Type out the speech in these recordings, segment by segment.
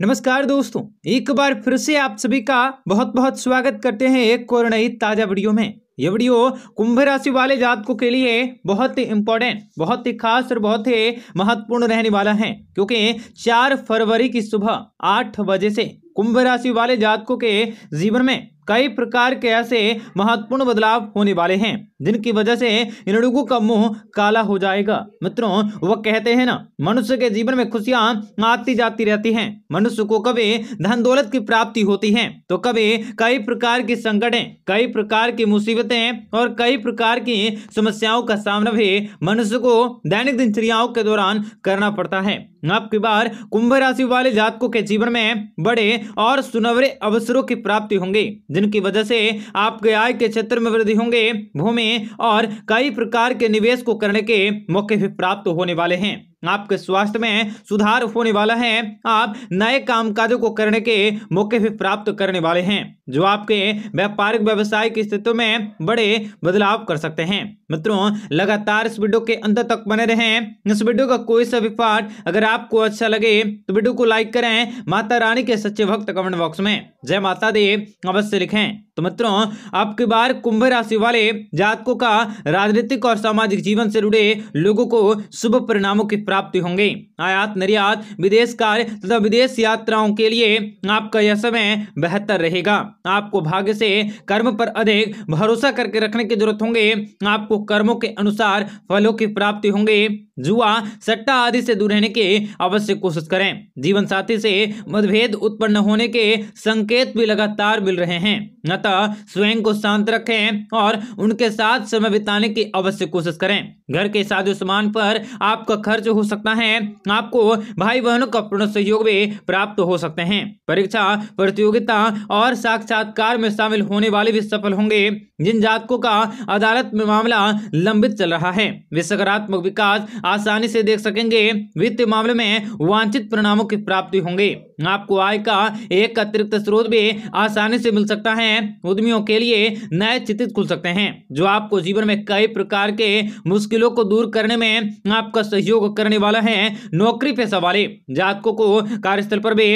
नमस्कार दोस्तों एक बार फिर से आप सभी का बहुत बहुत स्वागत करते हैं एक और नई ताजा वीडियो में ये वीडियो कुंभ राशि वाले जातकों के लिए बहुत ही इंपॉर्टेंट बहुत ही खास और बहुत ही महत्वपूर्ण रहने वाला है क्योंकि चार फरवरी की सुबह आठ बजे से कुंभ राशि वाले जातकों के जीवन में कई प्रकार के ऐसे महत्वपूर्ण बदलाव होने वाले हैं जिनकी वजह से इन लोगों का मुंह काला हो जाएगा मित्रों वह कहते हैं ना मनुष्य के जीवन में खुशियां आती जाती रहती हैं मनुष्य को कभी धन दौलत की प्राप्ति होती है तो कभी कई प्रकार की संकटें कई प्रकार की मुसीबतें और कई प्रकार की समस्याओं का सामना भी मनुष्य को दैनिक दिनचर्याओं के दौरान करना पड़ता है आपकी बार कुंभ राशि वाले जातकों के जीवन में बड़े और सुनवरे अवसरों की प्राप्ति होंगे जिनकी वजह से आपके आय के क्षेत्र में वृद्धि होंगे भूमि और कई प्रकार के निवेश को करने के मौके भी प्राप्त होने वाले हैं आपके स्वास्थ्य में सुधार होने वाला है आप नए कामकाजों को करने के मौके भी प्राप्त करने वाले हैं जो आपके व्यापारिक व्यवसाय की स्थिति में बड़े बदलाव कर सकते हैं मित्रों लगातार इस वीडियो के अंत तक बने रहें इस वीडियो का कोई सा भी पार्ट अगर आपको अच्छा लगे तो वीडियो को लाइक करें माता रानी के सच्चे भक्त कमेंट बॉक्स में जय माता दे अवश्य लिखें तो मित्रों आपकी बार कुंभ राशि वाले जातकों का राजनीतिक और सामाजिक जीवन से जुड़े लोगों को शुभ परिणामों की प्राप्ति होंगे आयात निर्यात विदेश कार्य तथा विदेश यात्राओं के लिए आपका यह समय बेहतर रहेगा आपको भाग्य से कर्म पर अधिक भरोसा करके रखने की जरूरत होंगे आपको कर्मों के अनुसार फलों की प्राप्ति होंगे जुआ सट्टा आदि से दूर रहने की अवश्य कोशिश करें जीवन साथी से मतभेद उत्पन्न होने के संकेत भी लगातार मिल रहे हैं नतः स्वयं को शांत रखें और उनके साथ समय बिताने की अवश्य कोशिश करें घर के साधु सामान पर आपका खर्च हो सकता है आपको भाई बहनों का पूर्ण सहयोग भी प्राप्त हो सकते हैं परीक्षा प्रतियोगिता और साक्षात्कार में शामिल होने वाले भी सफल होंगे जिन जातकों का अदालत में मामला लंबित चल रहा है वे सकारात्मक विकास आसानी से देख सकेंगे वित्त मामले में वांछित परिणामों की प्राप्ति होंगे आपको आय का एक अतिरिक्त स्रोत भी आसानी से मिल सकता है उद्यमियों के लिए नए चित्र खुल सकते हैं जो आपको जीवन में कई प्रकार के मुश्किलों को दूर करने में आपका सहयोग करने वाला है नौकरी पैसा वाले जातकों को कार्यस्थल पर भी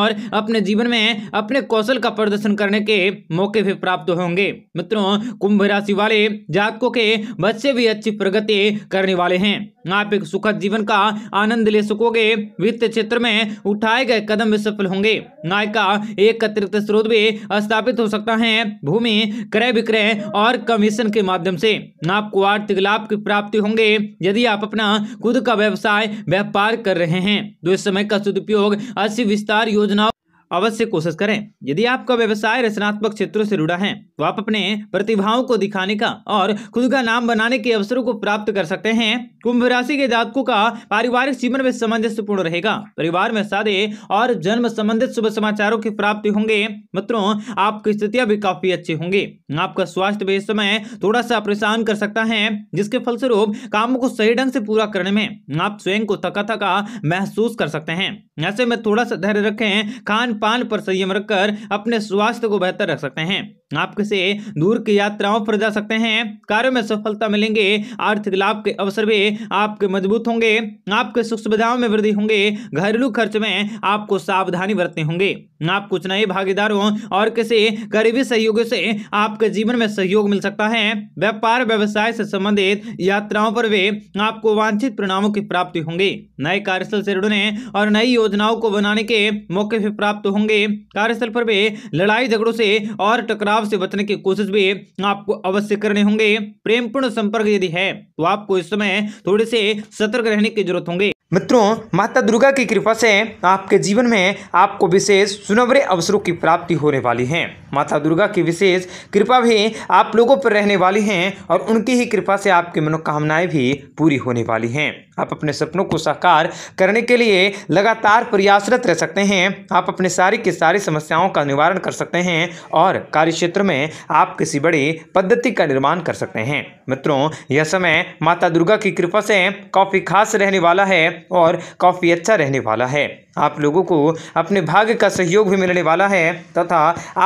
और अपने जीवन में अपने कौशल का प्रदर्शन करने के मौके भी प्राप्त होंगे मित्रों कुंभ राशि वाले जातकों के बच्चे भी अच्छी प्रगति करने वाले हैं आप एक सुखद जीवन का आनंद ले सकोगे वित्त क्षेत्र में उठाए गए कदम विफल होंगे आय का एक अतिरिक्त स्रोत भी स्थापित हो सकता है भूमि क्रय विक्रय और कमीशन के माध्यम से आपको आर्थिक लाभ की प्राप्ति होंगे यदि आप अपना खुद का व्यवसाय व्यापार कर रहे हैं तो इस समय का सदुपयोग अच्छी विस्तार योजनाओं अवश्य कोशिश करें यदि आपका व्यवसाय रचनात्मक क्षेत्रों से जुड़ा है तो आप अपने प्रतिभाओं को दिखाने का और खुद का नाम बनाने के अवसरों को प्राप्त कर सकते हैं कुंभ राशि के जातकों का पारिवारिक जीवन में सामंजस्यपूर्ण रहेगा परिवार में सादे और जन्म संबंधित शुभ समाचारों की प्राप्ति होंगे मित्रों आपकी स्थितियां भी काफी अच्छी होंगी आपका स्वास्थ्य भी इस समय थोड़ा सा परेशान कर सकता है जिसके फलस्वरूप कामों को सही ढंग से पूरा करने में आप स्वयं को थका थका महसूस कर सकते हैं ऐसे में थोड़ा सा धैर्य रखें खान पान पर संयम रखकर अपने स्वास्थ्य को बेहतर रख सकते हैं आप किसे दूर की यात्राओं पर जा सकते हैं कार्यों में सफलता मिलेंगे आर्थिक लाभ के अवसर भी आपके मजबूत होंगे आपके सुख सुविधाओं में वृद्धि होंगे घरेलू खर्च में आपको सावधानी बरतने होंगे आप कुछ नए भागीदारों और किसी करीबी सहयोगियों से आपके जीवन में सहयोग मिल सकता है व्यापार व्यवसाय से संबंधित यात्राओं पर वे आपको वांछित परिणामों की प्राप्ति होंगे नए कार्यस्थल से जुड़ने और नई योजनाओं को बनाने के मौके भी प्राप्त होंगे कार्यस्थल पर वे लड़ाई झगड़ों से और टकराव तनाव से बचने की कोशिश भी आपको अवश्य करने होंगे प्रेमपूर्ण संपर्क यदि है तो आपको इस समय थोड़े से सतर्क रहने की जरूरत होंगे मित्रों माता दुर्गा की कृपा से आपके जीवन में आपको विशेष सुनवरे अवसरों की प्राप्ति होने वाली है माता दुर्गा की विशेष कृपा भी आप लोगों पर रहने वाली हैं और उनकी ही कृपा से आपकी मनोकामनाएं भी पूरी होने वाली हैं आप अपने सपनों को साकार करने के लिए लगातार प्रयासरत रह सकते हैं आप अपने सारी की सारी समस्याओं का निवारण कर सकते हैं और कार्यक्षेत्र में आप किसी बड़ी पद्धति का निर्माण कर सकते हैं मित्रों यह समय माता दुर्गा की कृपा से काफ़ी खास रहने वाला है और काफ़ी अच्छा रहने वाला है आप लोगों को अपने भाग्य का सहयोग भी मिलने वाला है तथा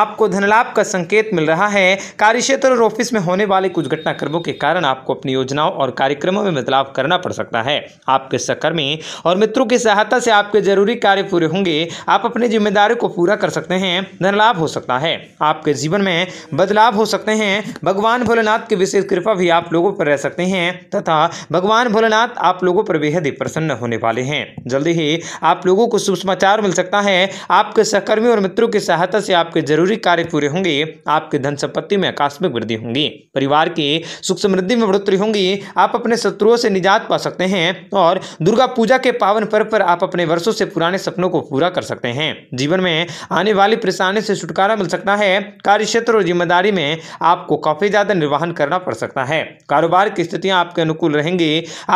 आपको धनलाभ का संकेत मिल रहा है कार्यक्षेत्र और ऑफिस में होने वाले कुछ घटनाक्रमों के कारण आपको अपनी योजनाओं और कार्यक्रमों में बदलाव करना पड़ सकता है आपके सहकर्मी और मित्रों की सहायता से आपके जरूरी कार्य पूरे होंगे आप अपनी जिम्मेदारी को पूरा कर सकते हैं धनलाभ हो सकता है आपके जीवन में बदलाव हो सकते हैं भगवान भोलेनाथ की विशेष कृपा भी आप लोगों पर रह सकते हैं तथा भगवान भोलेनाथ आप लोगों पर बेहद ही प्रसन्न होने वाले हैं जल्दी ही आप लोगों को सुसमाचार मिल सकता है आपके सहकर्मी और मित्रों की सहायता से आपके जरूरी कार्य पूरे होंगे आपके धन संपत्ति में आकस्मिक वृद्धि होंगी परिवार की सुख समृद्धि में बढ़ोतरी होंगी आप अपने शत्रुओं से निजात पा सकते हैं और दुर्गा पूजा के पावन पर्व पर आप अपने वर्षों से पुराने सपनों को पूरा कर सकते हैं जीवन में आने वाली परेशानी से छुटकारा मिल सकता है कार्य क्षेत्र और जिम्मेदारी में आपको काफी ज्यादा निर्वाहन करना पड़ सकता है कारोबार की स्थितियां आपके अनुकूल रहेंगी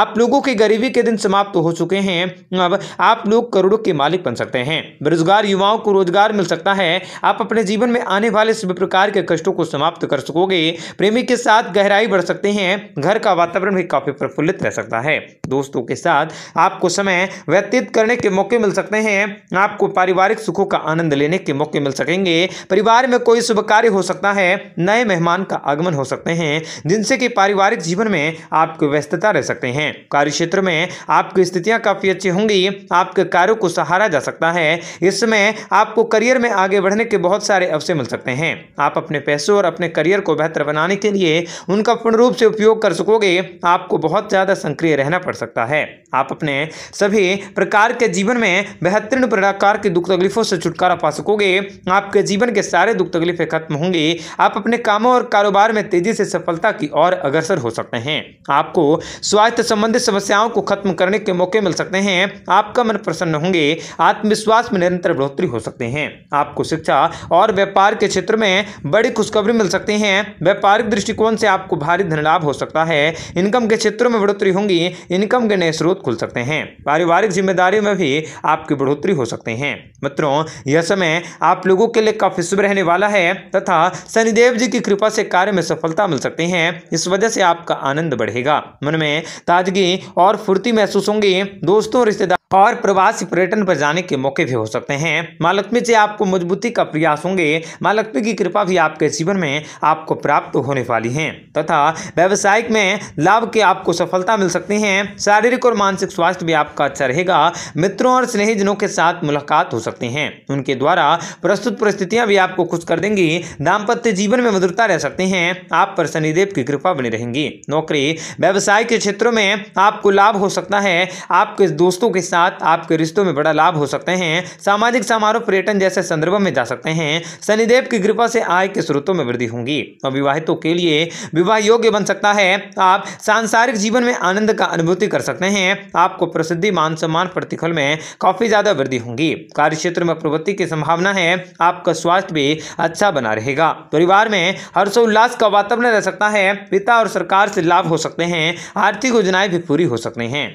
आप लोगों की गरीबी के दिन समाप्त तो हो चुके हैं अब आप लोग करोड़ों के मालिक बन सकते हैं बेरोजगार युवाओं को रोजगार मिल सकता है आप अपने जीवन में आने वाले सभी प्रकार के कष्टों को समाप्त कर सकोगे प्रेमी के साथ गहराई बढ़ सकते हैं घर का वातावरण भी काफी प्रफुल्लित रह सकता है दोस्तों के साथ आपको समय व्यतीत करने के मौके मिल सकते हैं आपको पारिवारिक सुखों का आनंद लेने के मौके मिल सकेंगे परिवार में कोई शुभ कार्य हो सकता है नए मेहमान का आगमन हो सकते हैं जिनसे कि पारिवारिक जीवन में आपको व्यस्तता रह सकते हैं कार्य क्षेत्र में आपकी स्थितियां काफी अच्छी होंगी आपके कार्यों को सहारा जा सकता है इसमें आपको करियर में आगे बढ़ने के बहुत सारे अवसर मिल सकते हैं आप अपने पैसों और अपने करियर को बेहतर बनाने के लिए उनका पूर्ण रूप से उपयोग कर सकोगे आपको बहुत ज़्यादा सक्रिय रहना पड़ सकता है आप अपने सभी प्रकार के जीवन में बेहतरीन प्रकार की दुख तकलीफों से छुटकारा पा सकोगे आपके जीवन के सारे दुख तकलीफें खत्म होंगी आप अपने कामों और कारोबार में तेजी से सफलता की ओर अग्रसर हो सकते हैं आपको स्वास्थ्य संबंधित समस्याओं को खत्म करने के मौके मिल सकते हैं आपका मन प्रसन्न होंगे आत्मविश्वास में निरंतर बढ़ोतरी हो सकते हैं आपको शिक्षा और व्यापार के क्षेत्र में बड़ी खुशखबरी मिल सकती है व्यापारिक दृष्टिकोण से आपको भारी धन लाभ हो सकता है इनकम के क्षेत्रों में बढ़ोतरी होंगी इनकम के नए स्रोत खुल सकते हैं पारिवारिक जिम्मेदारियों में भी आपकी बढ़ोतरी हो सकते हैं मित्रों यह समय आप लोगों के लिए काफी शुभ रहने वाला है तथा शनिदेव जी की कृपा से कार्य में सफलता मिल सकती है इस वजह से आपका आनंद बढ़ेगा मन में ताजगी और फुर्ती महसूस होंगी दोस्तों रिश्तेदार और प्रवासी पर्यटन पर्यटन पर जाने के मौके भी हो सकते हैं माँ लक्ष्मी से आपको मजबूती का प्रयास होंगे माँ लक्ष्मी की कृपा भी आपके जीवन में आपको प्राप्त होने वाली है तथा व्यवसायिक में लाभ के आपको सफलता मिल सकती है शारीरिक और मानसिक स्वास्थ्य भी आपका अच्छा रहेगा मित्रों और स्नेहीजनों के साथ मुलाकात हो सकती है उनके द्वारा प्रस्तुत परिस्थितियां भी आपको खुश कर देंगी दाम्पत्य जीवन में मधुरता रह सकते हैं आप पर शनिदेव की कृपा बनी रहेंगी नौकरी व्यवसाय के क्षेत्रों में आपको लाभ हो सकता है आपके दोस्तों के साथ आपके रिश्तों में बड़ा बड़ा लाभ हो सकते हैं सामाजिक समारोह पर्यटन जैसे संदर्भ में जा सकते हैं शनिदेव की कृपा से आय के स्रोतों में वृद्धि होगी अविवाहितों के लिए विवाह योग्य बन सकता है आप सांसारिक जीवन में आनंद का अनुभूति कर सकते हैं आपको प्रसिद्धि मान सम्मान प्रतिफल में काफी ज्यादा वृद्धि होगी कार्य क्षेत्र में प्रवृत्ति की संभावना है आपका स्वास्थ्य भी अच्छा बना रहेगा परिवार में हर्षोल्लास का वातावरण रह सकता है पिता और सरकार से लाभ हो सकते हैं आर्थिक योजनाएं भी पूरी हो सकती हैं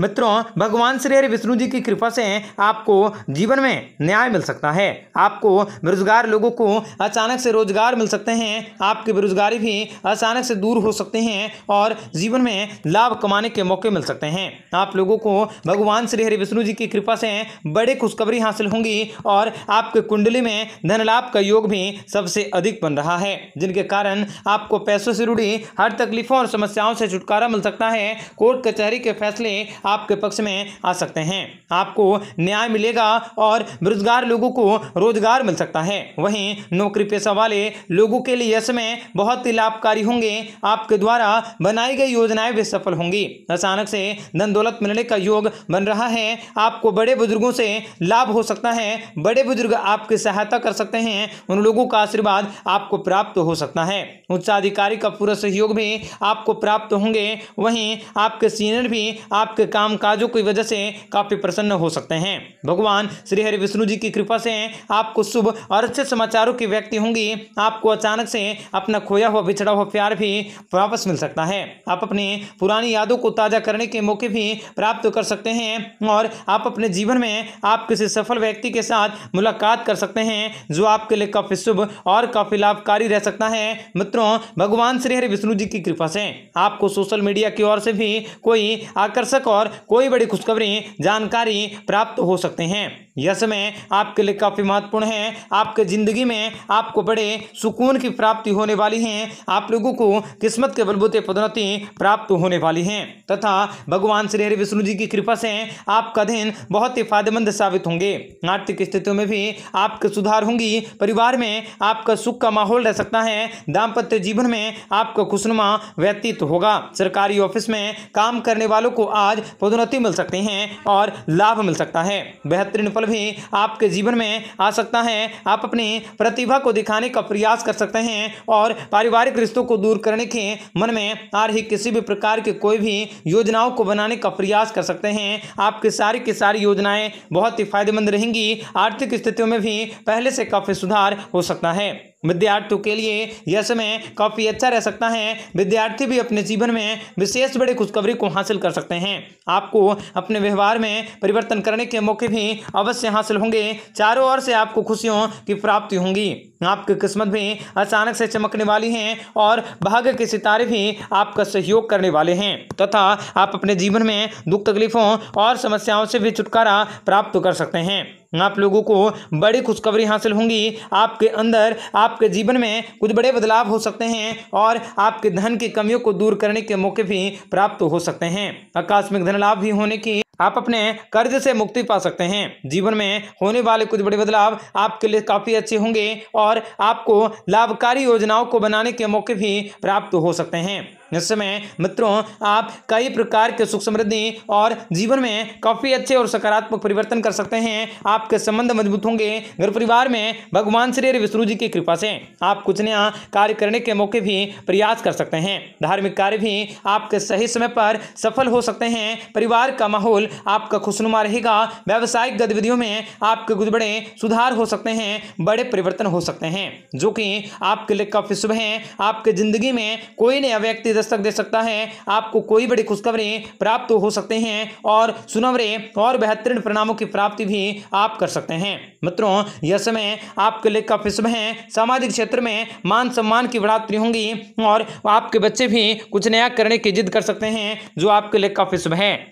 मित्रों भगवान श्री हरि विष्णु जी की कृपा से आपको जीवन में न्याय मिल सकता है आपको बेरोजगार लोगों को अचानक से रोजगार मिल सकते हैं आपकी बेरोजगारी भी अचानक से दूर हो सकते हैं और जीवन में लाभ कमाने के मौके मिल सकते हैं आप लोगों को भगवान श्री हरि विष्णु जी की कृपा से बड़े खुशखबरी हासिल होंगी और आपके कुंडली में धन लाभ का योग भी सबसे अधिक बन रहा है जिनके कारण आपको पैसों से जुड़ी हर तकलीफों और समस्याओं से छुटकारा मिल सकता है कोर्ट कचहरी के फैसले आपके पक्ष में आ सकते हैं आपको न्याय मिलेगा और बेरोजगार लोगों को रोजगार मिल सकता है वहीं नौकरी पेशा वाले लोगों के लिए इसमें बहुत ही लाभकारी होंगे आपके द्वारा बनाई गई योजनाएं भी सफल होंगी अचानक से धन दौलत मिलने का योग बन रहा है आपको बड़े बुजुर्गों से लाभ हो सकता है बड़े बुजुर्ग आपकी सहायता कर सकते हैं उन लोगों का आशीर्वाद आपको प्राप्त हो सकता है उच्चाधिकारी का पूरा सहयोग भी आपको प्राप्त होंगे वहीं आपके सीनियर भी आपके काम काजों की वजह से काफ़ी प्रसन्न हो सकते हैं भगवान श्री हरि विष्णु जी की कृपा से आपको शुभ और अच्छे समाचारों की व्यक्ति होंगी आपको अचानक से अपना खोया हुआ बिछड़ा हुआ प्यार भी वापस मिल सकता है आप अपनी पुरानी यादों को ताज़ा करने के मौके भी प्राप्त कर सकते हैं और आप अपने जीवन में आप किसी सफल व्यक्ति के साथ मुलाकात कर सकते हैं जो आपके लिए काफ़ी शुभ और काफ़ी लाभकारी रह सकता है मित्रों भगवान श्री हरि विष्णु जी की कृपा से आपको सोशल मीडिया की ओर से भी कोई आकर्षक और और कोई बड़ी खुशखबरी जानकारी प्राप्त हो सकते हैं यह समय आपके लिए काफ़ी महत्वपूर्ण है आपके ज़िंदगी में आपको बड़े सुकून की प्राप्ति होने वाली है आप लोगों को किस्मत के बलबूते पदोन्नति प्राप्त होने वाली है तथा भगवान श्री हरि विष्णु जी की कृपा से आपका दिन बहुत ही फायदेमंद साबित होंगे आर्थिक स्थितियों में भी आपके सुधार होंगी परिवार में आपका सुख का माहौल रह सकता है दाम्पत्य जीवन में आपका खुशनुमा व्यतीत होगा सरकारी ऑफिस में काम करने वालों को आज पदोन्नति मिल सकती है और लाभ मिल सकता है बेहतरीन सफल भी आपके जीवन में आ सकता है आप अपनी प्रतिभा को दिखाने का प्रयास कर सकते हैं और पारिवारिक रिश्तों को दूर करने के मन में आ रही किसी भी प्रकार की कोई भी योजनाओं को बनाने का प्रयास कर सकते हैं आपकी सारी की सारी योजनाएं बहुत ही फायदेमंद रहेंगी आर्थिक स्थितियों में भी पहले से काफ़ी सुधार हो सकता है विद्यार्थियों के लिए यह समय काफ़ी अच्छा रह सकता है विद्यार्थी भी अपने जीवन में विशेष बड़ी खुशखबरी को हासिल कर सकते हैं आपको अपने व्यवहार में परिवर्तन करने के मौके भी अवश्य हासिल होंगे चारों ओर से आपको खुशियों की प्राप्ति होंगी आपकी किस्मत भी अचानक से चमकने वाली हैं और भाग्य के सितारे भी आपका सहयोग करने वाले हैं तथा आप अपने जीवन में दुख तकलीफों और समस्याओं से भी छुटकारा प्राप्त कर सकते हैं आप लोगों को बड़ी खुशखबरी हासिल होंगी आपके अंदर आपके जीवन में कुछ बड़े बदलाव हो सकते हैं और आपके धन की कमियों को दूर करने के मौके भी प्राप्त हो सकते हैं आकस्मिक धन लाभ भी होने की आप अपने कर्ज से मुक्ति पा सकते हैं जीवन में होने वाले कुछ बड़े बदलाव आपके लिए काफ़ी अच्छे होंगे और आपको लाभकारी योजनाओं को बनाने के मौके भी प्राप्त हो सकते हैं इस समय मित्रों आप कई प्रकार के सुख समृद्धि और जीवन में काफ़ी अच्छे और सकारात्मक परिवर्तन कर सकते हैं आपके संबंध मजबूत होंगे घर परिवार में भगवान श्री विष्णु जी की कृपा से आप कुछ नया कार्य करने के मौके भी प्रयास कर सकते हैं धार्मिक कार्य भी आपके सही समय पर सफल हो सकते हैं परिवार का माहौल आपका खुशनुमा रहेगा व्यावसायिक गतिविधियों में आपके कुछ बड़े सुधार हो सकते हैं बड़े परिवर्तन हो सकते हैं जो कि आपके लिए काफ़ी शुभ हैं आपके ज़िंदगी में कोई नया व्यक्ति दस्तक दे सकता है आपको कोई बड़ी खुशखबरी प्राप्त हो सकते हैं और सुनवरे और बेहतरीन परिणामों की प्राप्ति भी आप कर सकते हैं मित्रों यह समय आपके लिए काफी शुभ है सामाजिक क्षेत्र में मान सम्मान की बढ़ोतरी होंगी और आपके बच्चे भी कुछ नया करने की जिद कर सकते हैं जो आपके लिए काफी शुभ है